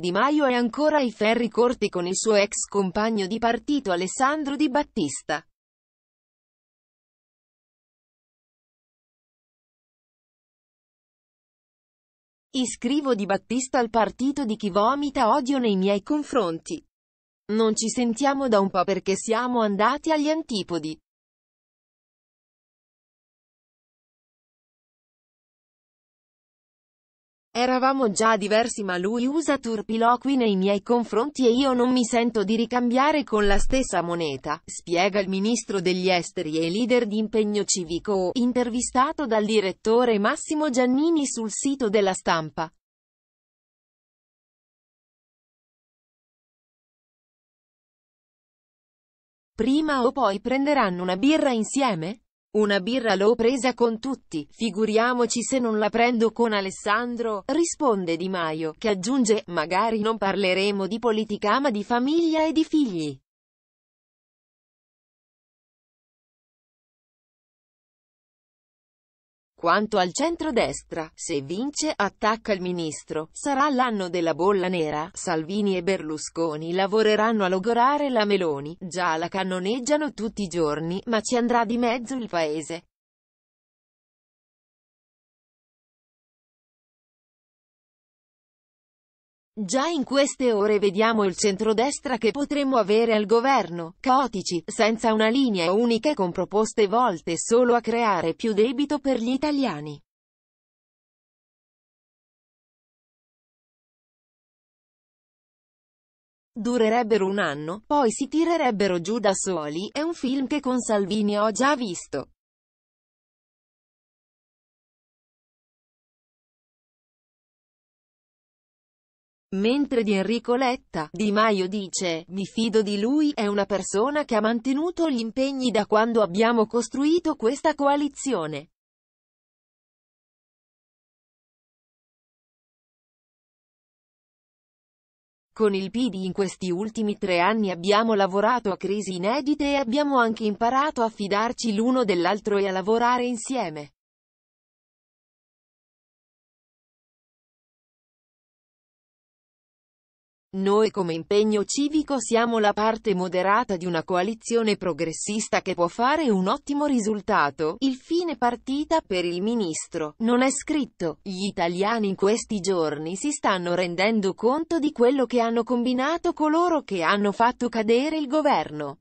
Di Maio è ancora ai ferri corti con il suo ex compagno di partito Alessandro Di Battista. Iscrivo Di Battista al partito di chi vomita odio nei miei confronti. Non ci sentiamo da un po' perché siamo andati agli antipodi. Eravamo già diversi ma lui usa turpiloqui nei miei confronti e io non mi sento di ricambiare con la stessa moneta, spiega il ministro degli esteri e leader di impegno civico, intervistato dal direttore Massimo Giannini sul sito della stampa. Prima o poi prenderanno una birra insieme? Una birra l'ho presa con tutti, figuriamoci se non la prendo con Alessandro, risponde Di Maio, che aggiunge, magari non parleremo di politica ma di famiglia e di figli. Quanto al centrodestra, se vince, attacca il ministro, sarà l'anno della bolla nera, Salvini e Berlusconi lavoreranno a logorare la Meloni, già la cannoneggiano tutti i giorni, ma ci andrà di mezzo il paese. Già in queste ore vediamo il centrodestra che potremmo avere al governo, caotici, senza una linea unica e con proposte volte solo a creare più debito per gli italiani. durerebbero un anno, poi si tirerebbero giù da soli, è un film che con Salvini ho già visto. Mentre di Enrico Letta, Di Maio dice, mi fido di lui, è una persona che ha mantenuto gli impegni da quando abbiamo costruito questa coalizione. Con il PD in questi ultimi tre anni abbiamo lavorato a crisi inedite e abbiamo anche imparato a fidarci l'uno dell'altro e a lavorare insieme. Noi come impegno civico siamo la parte moderata di una coalizione progressista che può fare un ottimo risultato. Il fine partita per il ministro non è scritto. Gli italiani in questi giorni si stanno rendendo conto di quello che hanno combinato coloro che hanno fatto cadere il governo.